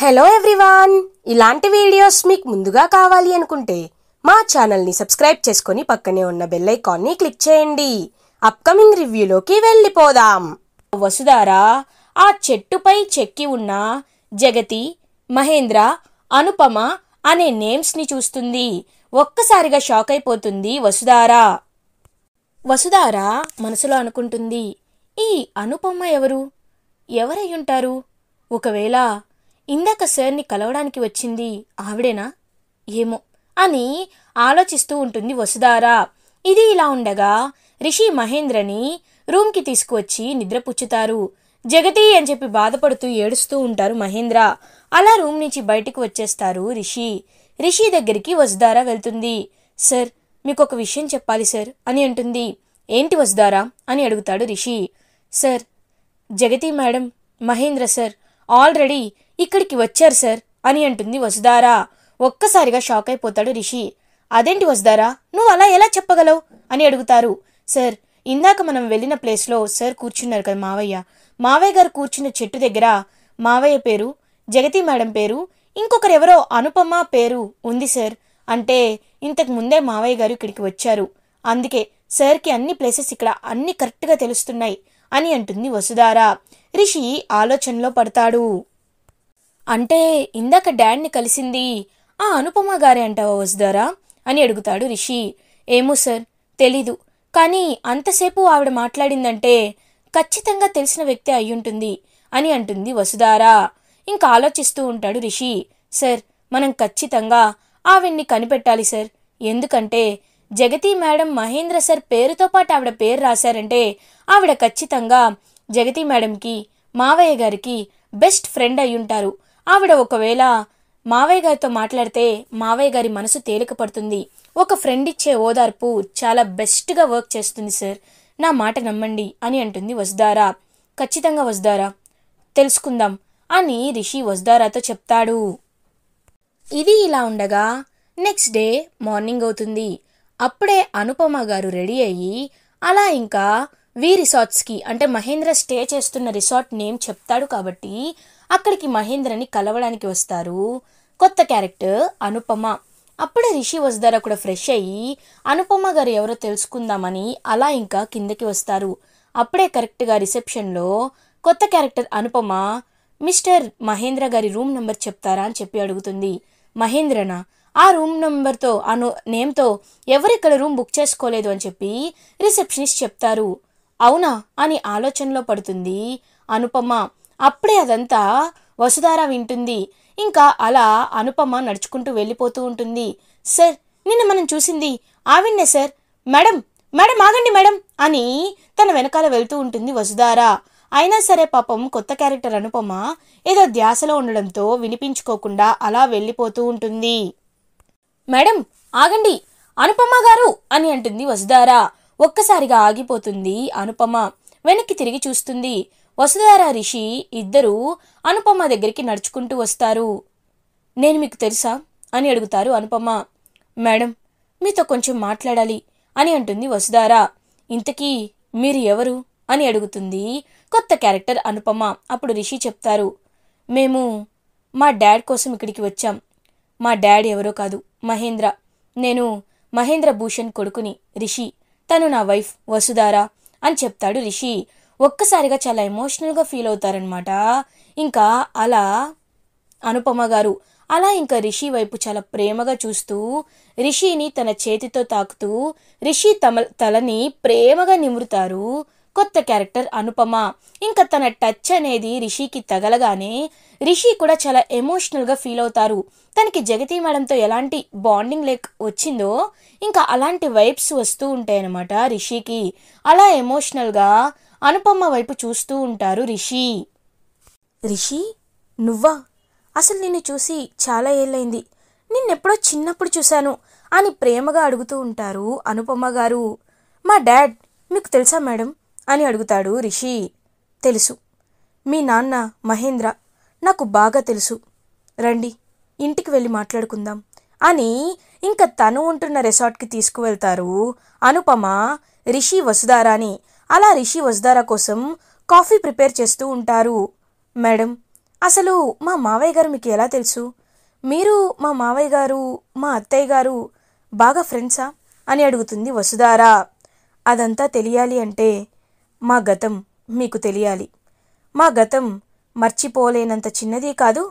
hello everyone ఇలాంటి videos మీకు ముందుగా కావాలి అనుకుంటే మా ఛానల్ని సబ్స్క్రైబ్ చేసుకుని పక్కనే ఉన్న బెల్ ఐకాన్ని క్లిక్ చేయండి అప్కమింగ్ రివ్యూలోకి వెళ్ళిపోదాం వసుధారా ఆ చెట్టుపై చెక్కి ఉన్న జగతి మహేంద్ర అనుపమ అనే నేమ్స్ని చూస్తుంది ఒక్కసారిగా షాక్ అయిపోతుంది వసుధారా వసుధారా మనసులో అనుకుంటుంది ఈ అనుపమ ఎవరు ఎవరై ఉంటారు ఒకవేళ ఇందాక సార్ని కలవడానికి వచ్చింది ఆవిడేనా ఏమో అని ఆలోచిస్తూ ఉంటుంది వసుధారా ఇది ఇలా ఉండగా రిషి మహేంద్రని రూమ్కి తీసుకువచ్చి నిద్రపుచ్చుతారు జగతి అని చెప్పి బాధపడుతూ ఏడుస్తూ ఉంటారు మహేంద్ర అలా రూమ్ నుంచి బయటకు వచ్చేస్తారు రిషి రిషి దగ్గరికి వసుదారా వెళ్తుంది సార్ మీకు ఒక విషయం చెప్పాలి సార్ అని అంటుంది ఏంటి వసుధారా అని అడుగుతాడు Rishi sir Jagathi madam Mahendra sir already ఇక్కడికి వచ్చారు సార్ అని అంటుంది వసుధారా ఒక్కసారిగా షాక్ అయిపోతాడు రిషి అదేంటి వసుదారా నువ్వు అలా ఎలా చెప్పగలవు అని అడుగుతారు సార్ ఇందాక మనం వెళ్ళిన ప్లేస్లో సార్ కూర్చున్నారు కదా మావయ్య మావయ్య గారు కూర్చున్న చెట్టు దగ్గర మావయ్య పేరు జగతి మేడం పేరు ఇంకొకరెవరో అనుపమ పేరు ఉంది సార్ అంటే ఇంతకు ముందే మావయ్య గారు ఇక్కడికి వచ్చారు అందుకే సార్కి అన్ని ప్లేసెస్ ఇక్కడ అన్ని కరెక్ట్గా తెలుస్తున్నాయి అని అంటుంది వసుధారా రిషి ఆలోచనలో పడతాడు అంటే ఇందాక డాడ్ని కలిసింది ఆ అనుపమ గారే అంటావా వసుదారా అని అడుగుతాడు రిషి ఏమో సార్ తెలీదు కానీ అంతసేపు ఆవిడ మాట్లాడిందంటే ఖచ్చితంగా తెలిసిన వ్యక్తి అయ్యుంటుంది అని అంటుంది వసుధారా ఇంకా ఆలోచిస్తూ ఉంటాడు రిషి సార్ మనం ఖచ్చితంగా ఆవిడ్ని కనిపెట్టాలి సార్ ఎందుకంటే జగతి మేడం మహేంద్ర సార్ పేరుతో పాటు ఆవిడ పేరు రాశారంటే ఆవిడ ఖచ్చితంగా జగతి మేడంకి మావయ్య గారికి బెస్ట్ ఫ్రెండ్ అయ్యుంటారు ఆవిడ ఒకవేళ మావయ్య గారితో మాట్లాడితే మావయ్య గారి మనసు తేలిక పడుతుంది ఒక ఫ్రెండ్ ఇచ్చే ఓదార్పు చాలా బెస్ట్గా వర్క్ చేస్తుంది సార్ నా మాట నమ్మండి అని అంటుంది వస్దారా ఖచ్చితంగా వస్దారా తెలుసుకుందాం అని రిషి వస్దారాతో చెప్తాడు ఇది ఇలా ఉండగా నెక్స్ట్ డే మార్నింగ్ అవుతుంది అప్పుడే అనుపమ గారు రెడీ అయ్యి అలా ఇంకా వి రిసార్ట్స్కి అంటే మహేంద్ర స్టే చేస్తున్న రిసార్ట్ నేమ్ చెప్తాడు కాబట్టి అక్కడికి మహేంద్రని కలవడానికి వస్తారు కొత్త క్యారెక్టర్ అనుపమ అప్పుడే రిషి వస్తారు కూడా ఫ్రెష్ అయ్యి అనుపమ గారు ఎవరో తెలుసుకుందామని అలా ఇంకా కిందకి వస్తారు అప్పుడే కరెక్ట్గా రిసెప్షన్లో కొత్త క్యారెక్టర్ అనుపమ మిస్టర్ మహేంద్ర గారి రూమ్ నెంబర్ చెప్తారా అని చెప్పి అడుగుతుంది మహేంద్రన ఆ రూమ్ నెంబర్తో అను నేమ్తో ఎవరు ఇక్కడ రూమ్ బుక్ చేసుకోలేదు అని చెప్పి రిసెప్షనిస్ట్ చెప్తారు అవునా అని ఆలోచనలో పడుతుంది అనుపమ అప్పుడే అదంతా వసుధార వింటుంది ఇంకా అలా అనుపమ నడుచుకుంటూ వెళ్ళిపోతూ ఉంటుంది సార్ నిన్న మనం చూసింది ఆవిన్నే సార్ మేడం మేడం ఆగండి మేడం అని తన వెనకాల వెళ్తూ ఉంటుంది వసుధార అయినా సరే పాపం కొత్త క్యారెక్టర్ అనుపమ ఏదో ధ్యాసలో ఉండడంతో వినిపించుకోకుండా అలా వెళ్ళిపోతూ ఉంటుంది మేడం ఆగండి అనుపమ గారు అని అంటుంది వసుధారా ఒక్కసారిగా ఆగిపోతుంది అనుపమ వెనక్కి తిరిగి చూస్తుంది వసుధార రిషి ఇద్దరూ అనుపమ దగ్గరికి నడుచుకుంటూ వస్తారు నేను మీకు తెలుసా అని అడుగుతారు అనుపమ మేడం మీతో కొంచెం మాట్లాడాలి అని అంటుంది వసుధార ఇంతకీ మీరు ఎవరు అని అడుగుతుంది కొత్త క్యారెక్టర్ అనుపమ అప్పుడు రిషి చెప్తారు మేము మా డాడ్ కోసం ఇక్కడికి వచ్చాం మా డాడ్ ఎవరో కాదు మహేంద్ర నేను మహేంద్ర భూషణ్ కొడుకుని రిషి తను నా వైఫ్ వసుధారా అని చెప్తాడు రిషి ఒక్కసారిగా చాలా ఎమోషనల్గా ఫీల్ అవుతారనమాట ఇంకా అలా అనుపమ గారు అలా ఇంకా రిషి వైపు చాలా ప్రేమగా చూస్తూ రిషిని తన చేతితో తాకుతూ రిషి తమ తలని ప్రేమగా నిమురుతారు కొత్త క్యారెక్టర్ అనుపమ ఇంకా తన టచ్ అనేది రిషికి తగలగానే రిషి కూడా చాలా ఎమోషనల్గా ఫీల్ అవుతారు తనకి జగతి మేడంతో ఎలాంటి బాండింగ్ లెక్ వచ్చిందో ఇంకా అలాంటి వైబ్స్ వస్తూ ఉంటాయన్నమాట రిషికి అలా ఎమోషనల్గా అనుపమ్మ వైపు చూస్తూ ఉంటారు రిషి రిషి నువ్వా అసలు నిన్ను చూసి చాలా ఏళ్ళైంది నిన్నెప్పుడో చిన్నప్పుడు చూశాను అని ప్రేమగా అడుగుతూ ఉంటారు అనుపమ్మ గారు మా డాడ్ మీకు తెలుసా మేడం అని అడుగుతాడు రిషి తెలుసు మీ నాన్న మహేంద్ర నాకు బాగా తెలుసు రండి ఇంటికి వెళ్ళి మాట్లాడుకుందాం అని ఇంకా తను ఉంటున్న రెసార్ట్కి తీసుకువెళ్తారు అనుపమ రిషి వసుధారాని అలా రిషి వసుధారా కోసం కాఫీ ప్రిపేర్ చేస్తూ ఉంటారు మేడం అసలు మా మావయ్య గారు మీకు ఎలా తెలుసు మీరు మా మావయ్య గారు మా అత్తయ్య గారు బాగా ఫ్రెండ్సా అని అడుగుతుంది వసుధారా అదంతా తెలియాలి అంటే మా గతం మీకు తెలియాలి మా గతం మర్చిపోలేనంత చిన్నది కాదు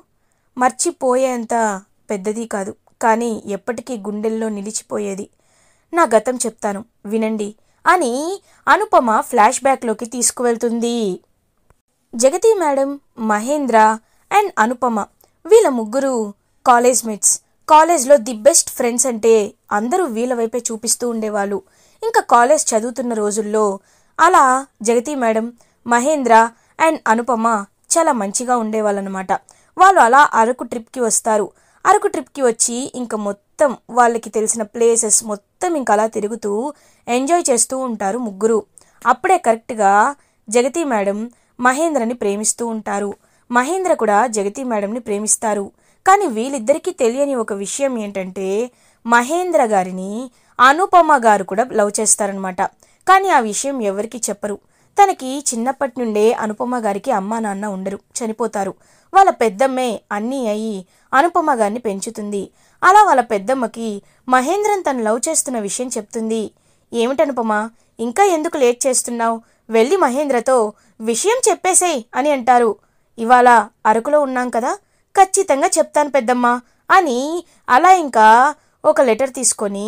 మర్చిపోయేంత పెద్దది కాదు కానీ ఎప్పటికీ గుండెల్లో నిలిచిపోయేది నా గతం చెప్తాను వినండి అని అనుపమ ఫ్లాష్ బ్యాక్లోకి తీసుకువెళ్తుంది జగతి మేడం మహేంద్ర అండ్ అనుపమ వీళ్ళ ముగ్గురు కాలేజ్ మేట్స్ కాలేజ్లో ది బెస్ట్ ఫ్రెండ్స్ అంటే అందరూ వీళ్ళ వైపే చూపిస్తూ ఉండేవాళ్ళు ఇంకా కాలేజ్ చదువుతున్న రోజుల్లో అలా జగతి మేడం మహేంద్ర అండ్ అనుపమ చాలా మంచిగా ఉండేవాళ్ళనమాట వాళ్ళు అలా అరకు ట్రిప్కి వస్తారు అరకు ట్రిప్కి వచ్చి ఇంకా మొత్తం వాళ్ళకి తెలిసిన ప్లేసెస్ మొత్తం ఇంకా అలా తిరుగుతూ ఎంజాయ్ చేస్తూ ఉంటారు ముగ్గురు అప్పుడే కరెక్ట్గా జగతి మేడం మహేంద్రని ప్రేమిస్తూ ఉంటారు మహేంద్ర కూడా జగతి మేడంని ప్రేమిస్తారు కానీ వీళ్ళిద్దరికీ తెలియని ఒక విషయం ఏంటంటే మహేంద్ర గారిని అనుపమ గారు కూడా లవ్ చేస్తారనమాట కానీ ఆ విషయం ఎవరికీ చెప్పరు తనకి చిన్నప్పటి నుండే అనుపమ గారికి అమ్మా నాన్న ఉండరు చనిపోతారు వాళ్ళ పెద్దమ్మే అన్నీ అయి అనుపమ గారిని పెంచుతుంది అలా వాళ్ళ పెద్దమ్మకి మహేంద్రన్ తను లవ్ చేస్తున్న విషయం చెప్తుంది ఏమిటనుపమ ఇంకా ఎందుకు లేట్ చేస్తున్నావు వెళ్ళి మహేంద్రతో విషయం చెప్పేసేయ్ అని అంటారు ఇవాళ అరకులో ఉన్నాం కదా ఖచ్చితంగా చెప్తాను పెద్దమ్మ అని అలా ఇంకా ఒక లెటర్ తీసుకొని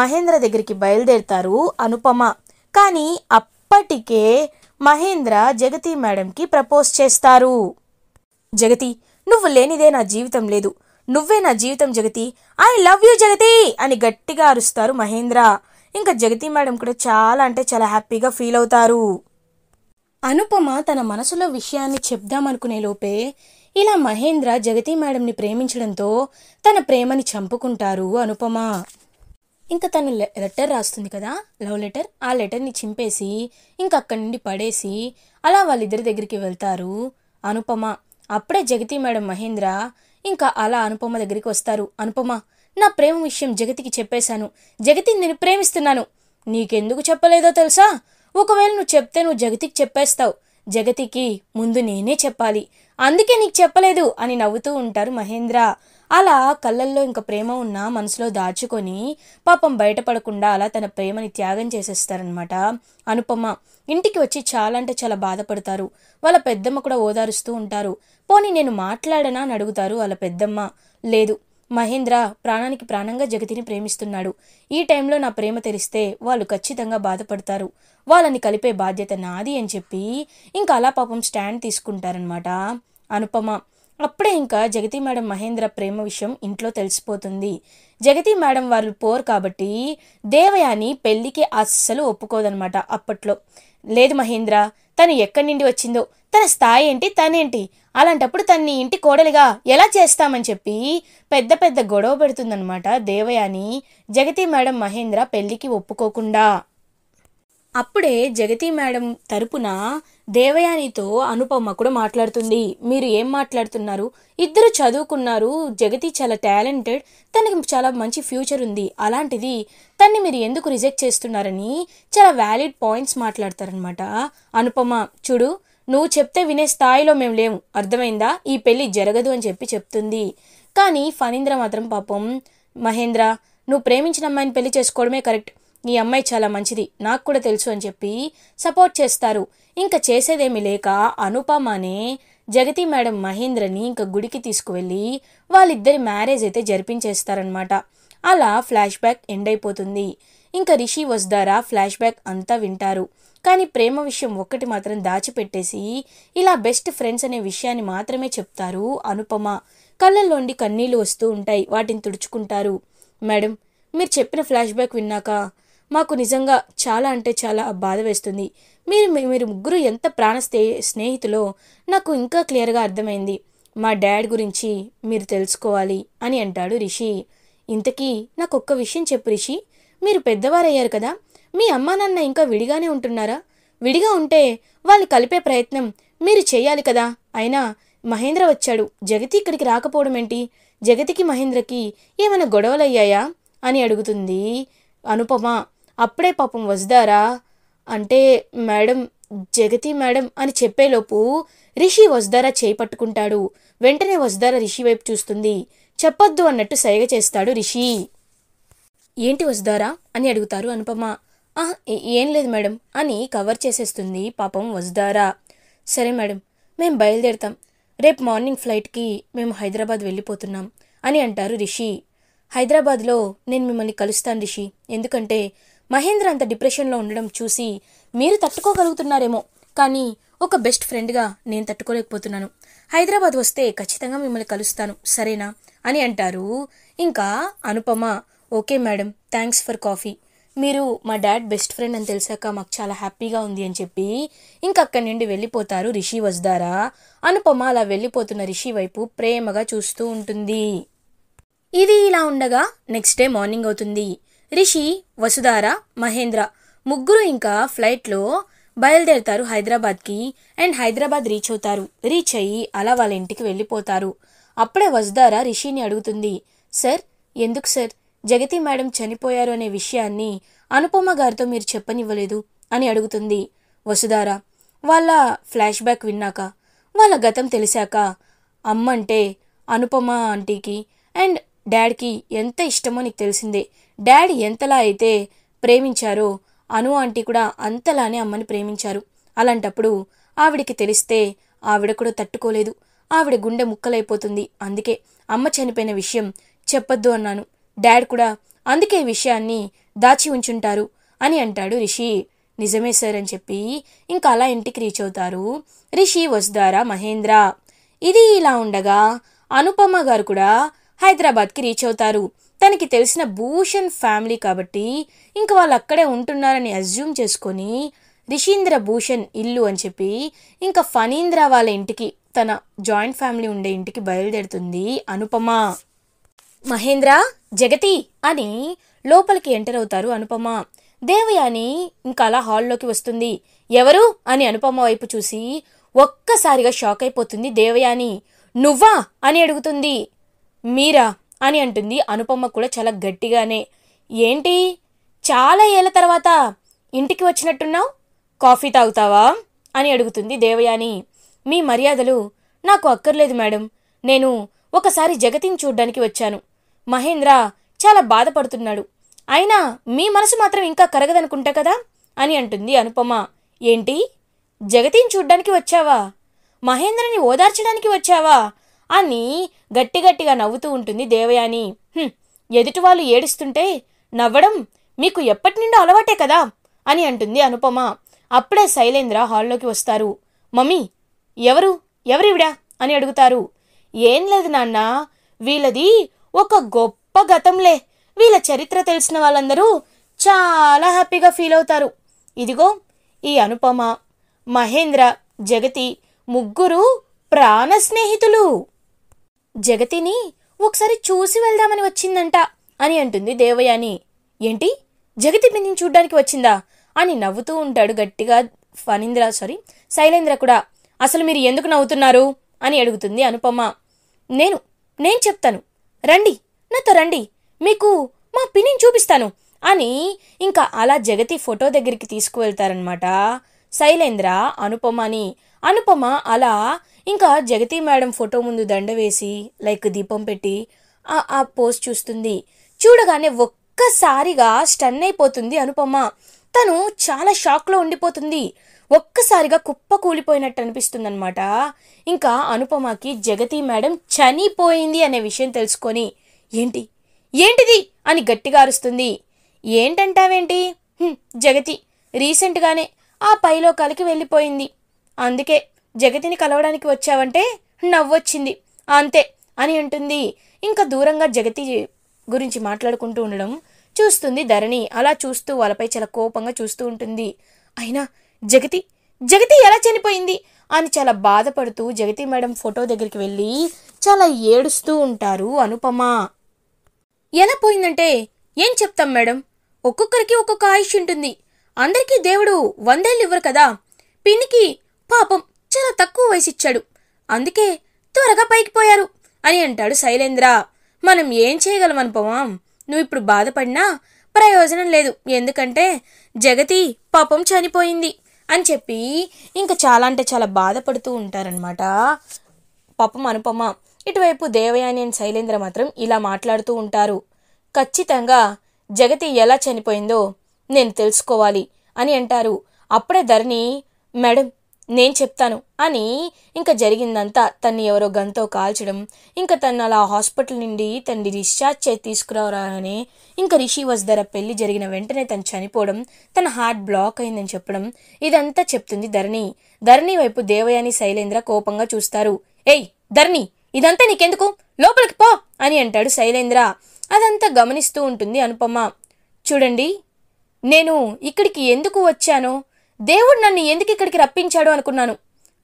మహేంద్ర దగ్గరికి బయలుదేరుతారు అనుపమ కానీ అప్పటికే మహేంద్ర జగతి మేడంకి ప్రపోజ్ చేస్తారు జగతి నువ్వు లేనిదే నా జీవితం లేదు నువ్వే నా జీవితం Jagathi I love you Jagathi అని గట్టిగా అరుస్తారు మహేంద్ర ఇంకా జగతి మేడం కూడా చాలా అంటే చాలా హ్యాపీగా ఫీల్ అవుతారు అనుపమ తన మనసులో విషయాన్ని చెప్దామనుకునే లోపే ఇలా మహేంద్ర జగతి మేడంని ప్రేమించడంతో తన ప్రేమని చంపుకుంటారు అనుపమ ఇంకా తను లెటర్ రాస్తుంది కదా లవ్ లెటర్ ఆ లెటర్ని చింపేసి ఇంకా అక్కడి నుండి పడేసి అలా వాళ్ళిద్దరి దగ్గరికి వెళ్తారు అనుపమ అప్పుడే జగతి మేడం మహేంద్ర ఇంకా అలా అనుపమ దగ్గరికి వస్తారు అనుపమ నా ప్రేమ విషయం జగతికి చెప్పేశాను జగతి నేను ప్రేమిస్తున్నాను నీకెందుకు చెప్పలేదో తెలుసా ఒకవేళ నువ్వు చెప్తే నువ్వు జగతికి చెప్పేస్తావు జగతికి ముందు నేనే చెప్పాలి అందుకే నీకు చెప్పలేదు అని నవ్వుతూ ఉంటారు మహేంద్ర అలా కళ్ళల్లో ఇంకా ప్రేమ ఉన్నా మనసులో దాచుకొని పాపం బయటపడకుండా అలా తన ప్రేమని త్యాగం చేసేస్తారనమాట అనుపమ ఇంటికి వచ్చి చాలా అంటే చాలా బాధపడతారు వాళ్ళ పెద్దమ్మ కూడా ఓదారుస్తూ ఉంటారు పోనీ నేను మాట్లాడనా అని అడుగుతారు వాళ్ళ పెద్దమ్మ లేదు మహేంద్ర ప్రాణానికి ప్రాణంగా జగతిని ప్రేమిస్తున్నాడు ఈ టైంలో నా ప్రేమ తెలిస్తే వాళ్ళు ఖచ్చితంగా బాధపడతారు వాళ్ళని కలిపే బాధ్యత నాది అని చెప్పి ఇంకా అలా పాపం స్టాండ్ తీసుకుంటారనమాట అనుపమ అప్పుడే ఇంకా జగతి మేడం మహేంద్ర ప్రేమ విషయం ఇంట్లో తెలిసిపోతుంది జగతి మేడం వాళ్ళు పోరు కాబట్టి దేవయాని పెళ్ళికి అస్సలు ఒప్పుకోదనమాట అప్పట్లో లేదు మహేంద్ర తను ఎక్కడి నుండి వచ్చిందో తన స్థాయి ఏంటి తనేంటి అలాంటప్పుడు తన్ని ఇంటి కోడలిగా ఎలా చేస్తామని చెప్పి పెద్ద పెద్ద గొడవ పెడుతుందనమాట దేవయాని జగతి మేడం మహేంద్ర పెళ్ళికి ఒప్పుకోకుండా అప్పుడే జగతి మేడం తరపున దేవయానితో అనుపమ కూడా మాట్లాడుతుంది మీరు ఏం మాట్లాడుతున్నారు ఇద్దరు చదువుకున్నారు జగతి చాలా టాలెంటెడ్ తనకి చాలా మంచి ఫ్యూచర్ ఉంది అలాంటిది తన్ని మీరు ఎందుకు రిజెక్ట్ చేస్తున్నారని చాలా వ్యాలిడ్ పాయింట్స్ మాట్లాడతారనమాట అనుపమ చూడు నువ్వు చెప్తే వినే స్థాయిలో మేము లేము అర్థమైందా ఈ పెళ్ళి జరగదు అని చెప్పి చెప్తుంది కానీ ఫణీంద్ర మాత్రం పాపం మహేంద్ర నువ్వు ప్రేమించిన అమ్మాయిని పెళ్లి చేసుకోవడమే కరెక్ట్ నీ అమ్మాయి చాలా మంచిది నాకు కూడా తెలుసు అని చెప్పి సపోర్ట్ చేస్తారు ఇంకా చేసేదేమీ లేక అనుపమానే జగతి మేడం మహేంద్రని ఇంకా గుడికి తీసుకువెళ్ళి వాళ్ళిద్దరి మ్యారేజ్ అయితే జరిపించేస్తారనమాట అలా ఫ్లాష్ బ్యాక్ ఎండ్ అయిపోతుంది ఇంకా రిషి వస్తారా ఫ్లాష్ బ్యాక్ అంతా వింటారు కానీ ప్రేమ విషయం ఒక్కటి మాత్రం దాచిపెట్టేసి ఇలా బెస్ట్ ఫ్రెండ్స్ అనే విషయాన్ని మాత్రమే చెప్తారు అనుపమ కళ్ళల్లోండి కన్నీళ్ళు వస్తూ ఉంటాయి వాటిని తుడుచుకుంటారు మేడం మీరు చెప్పిన ఫ్లాష్ బ్యాక్ విన్నాక మాకు నిజంగా చాలా అంటే చాలా బాధ వేస్తుంది మీరు మీరు ముగ్గురు ఎంత ప్రాణ స్నేహితులో నాకు ఇంకా క్లియర్గా అర్థమైంది మా డాడ్ గురించి మీరు తెలుసుకోవాలి అని అంటాడు రిషి ఇంతకీ నాకు ఒక్క విషయం చెప్పు రిషి మీరు పెద్దవారయ్యారు కదా మీ అమ్మా నాన్న ఇంకా విడిగానే ఉంటున్నారా విడిగా ఉంటే వాళ్ళు కలిపే ప్రయత్నం మీరు చేయాలి కదా అయినా మహేంద్ర వచ్చాడు జగతి ఇక్కడికి రాకపోవడం ఏంటి జగతికి మహేంద్రకి ఏమైనా గొడవలయ్యాయా అని అడుగుతుంది అనుపమ అప్పుడే పాపం వస్తారా అంటే మేడం జగతి మేడం అని చెప్పేలోపు రిషి వస్తారా చేయి పట్టుకుంటాడు వెంటనే వస్తారా రిషి వైపు చూస్తుంది చెప్పొద్దు అన్నట్టు సైగ చేస్తాడు రిషి ఏంటి వస్తారా అని అడుగుతారు అనుపమ ఆహ్ ఏం లేదు మేడం అని కవర్ చేసేస్తుంది పాపం వస్తారా సరే మేడం మేము బయలుదేరుతాం రేపు మార్నింగ్ ఫ్లైట్కి మేము హైదరాబాద్ వెళ్ళిపోతున్నాం అని అంటారు రిషి హైదరాబాద్లో నేను మిమ్మల్ని కలుస్తాను రిషి ఎందుకంటే మహేంద్ర అంత డిప్రెషన్లో ఉండడం చూసి మీరు తట్టుకోగలుగుతున్నారేమో కానీ ఒక బెస్ట్ ఫ్రెండ్గా నేను తట్టుకోలేకపోతున్నాను హైదరాబాద్ వస్తే ఖచ్చితంగా మిమ్మల్ని కలుస్తాను సరేనా అని అంటారు ఇంకా Anupama okay madam thanks for coffee మీరు మా డాడ్ బెస్ట్ ఫ్రెండ్ అని తెలిసాక మాకు చాలా హ్యాపీగా ఉంది అని చెప్పి ఇంకా అక్కడి నుండి వెళ్ళిపోతారు రిషి వస్తారా అనుపమ అలా వెళ్ళిపోతున్న రిషి వైపు ప్రేమగా చూస్తూ ఉంటుంది ఇది ఇలా ఉండగా నెక్స్ట్ డే మార్నింగ్ అవుతుంది రిషి వసుధార మహేంద్ర ముగ్గురు ఇంకా ఫ్లైట్లో బయలుదేరుతారు హైదరాబాద్కి అండ్ హైదరాబాద్ రీచ్ అవుతారు రీచ్ అయ్యి అలా వాళ్ళ ఇంటికి వెళ్ళిపోతారు అప్పుడే వసుధార రిషిని అడుగుతుంది సార్ ఎందుకు సార్ జగతి మేడం చనిపోయారు అనే విషయాన్ని అనుపమ గారితో మీరు చెప్పనివ్వలేదు అని అడుగుతుంది వసుధార వాళ్ళ ఫ్లాష్ బ్యాక్ విన్నాక వాళ్ళ గతం తెలిసాక అమ్మంటే అనుపమ ఆంటీకి అండ్ డాడ్కి ఎంత ఇష్టమో నీకు తెలిసిందే డాడీ ఎంతలా అయితే ప్రేమించారో అను ఆంటీ కూడా అంతలానే అమ్మని ప్రేమించారు అలాంటప్పుడు ఆవిడికి తెలిస్తే ఆవిడ కూడా తట్టుకోలేదు ఆవిడ గుండె ముక్కలైపోతుంది అందుకే అమ్మ చనిపోయిన విషయం చెప్పొద్దు అన్నాను డాడ్ కూడా అందుకే విషయాన్ని దాచి ఉంచుంటారు అని అంటాడు రిషి నిజమే సార్ అని చెప్పి ఇంకా అలా ఇంటికి రీచ్ అవుతారు రిషి వసుదారా మహేంద్ర ఇది ఇలా ఉండగా అనుపమ గారు కూడా హైదరాబాద్కి రీచ్ అవుతారు తనకి తెలిసిన భూషణ్ ఫ్యామిలీ కాబట్టి ఇంక వాళ్ళు అక్కడే ఉంటున్నారని అజ్యూమ్ చేసుకొని రిషీంద్ర భూషణ్ ఇల్లు అని చెప్పి ఇంకా ఫణీంద్ర వాళ్ళ ఇంటికి తన జాయింట్ ఫ్యామిలీ ఉండే ఇంటికి బయలుదేరుతుంది అనుపమ మహేంద్ర జగతి అని లోపలికి ఎంటర్ అవుతారు అనుపమ దేవయాని ఇంకా అలా హాల్లోకి వస్తుంది ఎవరు అని అనుపమ వైపు చూసి ఒక్కసారిగా షాక్ అయిపోతుంది దేవయాని నువ్వా అని అడుగుతుంది మీరా అని అంటుంది అనుపమ్మ కూడా చాలా గట్టిగానే ఏంటి చాలా ఏళ్ళ తర్వాత ఇంటికి వచ్చినట్టున్నావు కాఫీ తాగుతావా అని అడుగుతుంది దేవయాని మీ మర్యాదలు నాకు అక్కర్లేదు మేడం నేను ఒకసారి జగతిని చూడ్డానికి వచ్చాను మహేంద్ర చాలా బాధపడుతున్నాడు అయినా మీ మనసు మాత్రం ఇంకా కరగదనుకుంటా కదా అని అంటుంది అనుపమ ఏంటి జగతిని చూడ్డానికి వచ్చావా మహేంద్రని ఓదార్చడానికి వచ్చావా అని గట్టిగట్టిగా నవ్వుతూ ఉంటుంది దేవయాని వాళ్ళు ఏడుస్తుంటే నవ్వడం మీకు ఎప్పటి నుండో అలవాటే కదా అని అంటుంది అనుపమ అప్పుడే శైలేంద్ర హాల్లోకి వస్తారు మమ్మీ ఎవరు ఎవరివిడా అని అడుగుతారు ఏం లేదు నాన్న వీళ్ళది ఒక గొప్ప గతంలే వీళ్ళ చరిత్ర తెలిసిన వాళ్ళందరూ చాలా హ్యాపీగా ఫీల్ అవుతారు ఇదిగో ఈ అనుపమ మహేంద్ర జగతి ముగ్గురు ప్రాణ స్నేహితులు జగతిని ఒకసారి చూసి వెళ్దామని వచ్చిందంట అని అంటుంది దేవయాని ఏంటి జగతి బిందిని చూడ్డానికి వచ్చిందా అని నవ్వుతూ ఉంటాడు గట్టిగా ఫణీంద్ర సారీ శైలేంద్ర కూడా అసలు మీరు ఎందుకు నవ్వుతున్నారు అని అడుగుతుంది అనుపమ నేను నేను చెప్తాను రండి నాతో రండి మీకు మా పిన్నిని చూపిస్తాను అని ఇంకా అలా జగతి ఫోటో దగ్గరికి తీసుకువెళ్తారనమాట శైలేంద్ర అనుపమని అనుపమ అలా ఇంకా జగతి మేడం ఫోటో ముందు దండ వేసి లైక్ దీపం పెట్టి ఆ పోస్ట్ చూస్తుంది చూడగానే ఒక్కసారిగా స్టన్ అయిపోతుంది అనుపమ తను చాలా షాక్లో ఉండిపోతుంది ఒక్కసారిగా కుప్ప కూలిపోయినట్టు అనిపిస్తుంది అనమాట ఇంకా అనుపమకి జగతి మేడం చనిపోయింది అనే విషయం తెలుసుకొని ఏంటి ఏంటిది అని గట్టిగా అరుస్తుంది ఏంటంటావేంటి జగతి రీసెంట్గానే ఆ పైలోకాలకి వెళ్ళిపోయింది అందుకే జగతిని కలవడానికి వచ్చావంటే నవ్వొచ్చింది అంతే అని అంటుంది ఇంకా దూరంగా జగతి గురించి మాట్లాడుకుంటూ ఉండడం చూస్తుంది ధరణి అలా చూస్తూ వాళ్ళపై చాలా కోపంగా చూస్తూ ఉంటుంది అయినా జగతి జగతి ఎలా చనిపోయింది అని చాలా బాధపడుతూ జగతి మేడం ఫోటో దగ్గరికి వెళ్ళి చాలా ఏడుస్తూ ఉంటారు అనుపమ ఎలా పోయిందంటే ఏం చెప్తాం మేడం ఒక్కొక్కరికి ఒక్కొక్క ఆయుష్ ఉంటుంది అందరికీ దేవుడు వందేళ్ళు ఇవ్వరు కదా పిన్నికి పాపం చాలా తక్కువ వయసు ఇచ్చాడు అందుకే త్వరగా పైకి పోయారు అని అంటాడు శైలేంద్ర మనం ఏం చేయగలం అనుభవం నువ్వు ఇప్పుడు బాధపడినా ప్రయోజనం లేదు ఎందుకంటే జగతి పాపం చనిపోయింది అని చెప్పి ఇంకా చాలా అంటే చాలా బాధపడుతూ ఉంటారనమాట పాపం అనుపమ ఇటువైపు దేవయాని అని శైలేంద్ర మాత్రం ఇలా మాట్లాడుతూ ఉంటారు ఖచ్చితంగా జగతి ఎలా చనిపోయిందో నేను తెలుసుకోవాలి అని అంటారు అప్పుడే ధరణి మేడం నేను చెప్తాను అని ఇంకా జరిగిందంతా తన్ని ఎవరో గంతో కాల్చడం ఇంకా తను అలా హాస్పిటల్ నుండి తన్ని డిశ్చార్జ్ చేసి తీసుకురావాలని ఇంకా రిషి వజ్ధర పెళ్లి జరిగిన వెంటనే తను చనిపోవడం తన హార్ట్ బ్లాక్ అయిందని చెప్పడం ఇదంతా చెప్తుంది ధరణి ధరణి వైపు దేవయాని శైలేంద్ర కోపంగా చూస్తారు ఏయ్ ధరణి ఇదంతా నీకెందుకు లోపలికి పో అని అంటాడు శైలేంద్ర అదంతా గమనిస్తూ ఉంటుంది అనుపమ చూడండి నేను ఇక్కడికి ఎందుకు వచ్చానో దేవుడు నన్ను ఎందుకు ఇక్కడికి రప్పించాడు అనుకున్నాను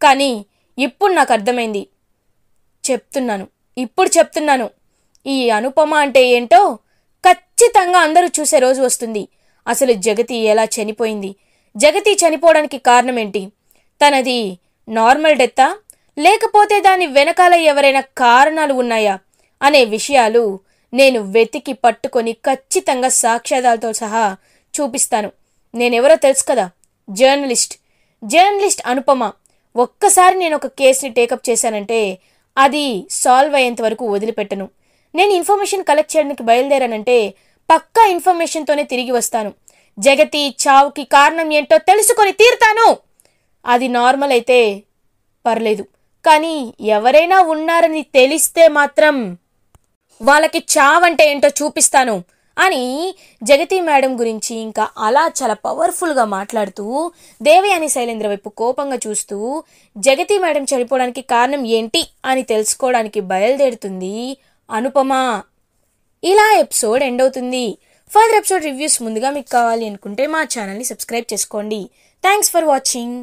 కానీ ఇప్పుడు నాకు అర్థమైంది చెప్తున్నాను ఇప్పుడు చెప్తున్నాను ఈ అనుపమ అంటే ఏంటో ఖచ్చితంగా అందరూ చూసే రోజు వస్తుంది అసలు జగతి ఎలా చనిపోయింది జగతి చనిపోవడానికి కారణం ఏంటి తనది నార్మల్ డెత్తా లేకపోతే దాని వెనకాల ఎవరైనా కారణాలు ఉన్నాయా అనే విషయాలు నేను వెతికి పట్టుకొని ఖచ్చితంగా సాక్ష్యాధాలతో సహా చూపిస్తాను నేనెవరో తెలుసు కదా జర్నలిస్ట్ జర్నలిస్ట్ అనుపమ ఒక్కసారి నేను ఒక కేసుని టేకప్ చేశానంటే అది సాల్వ్ అయ్యేంత వరకు వదిలిపెట్టను నేను ఇన్ఫర్మేషన్ కలెక్ట్ చేయడానికి బయలుదేరానంటే పక్కా ఇన్ఫర్మేషన్తోనే తిరిగి వస్తాను జగతి చావుకి కారణం ఏంటో తెలుసుకొని తీరుతాను అది నార్మల్ అయితే పర్లేదు కానీ ఎవరైనా ఉన్నారని తెలిస్తే మాత్రం వాళ్ళకి చావంటే ఏంటో చూపిస్తాను అని జగతి మేడం గురించి ఇంకా అలా చాలా పవర్ఫుల్గా మాట్లాడుతూ దేవి అని శైలేంద్ర వైపు కోపంగా చూస్తూ జగతి మేడం చనిపోవడానికి కారణం ఏంటి అని తెలుసుకోవడానికి బయలుదేరుతుంది అనుపమ ఇలా ఎపిసోడ్ ఎండ్ అవుతుంది ఫర్దర్ ఎపిసోడ్ రివ్యూస్ ముందుగా మీకు కావాలి అనుకుంటే మా ఛానల్ని సబ్స్క్రైబ్ చేసుకోండి థ్యాంక్స్ ఫర్ వాచింగ్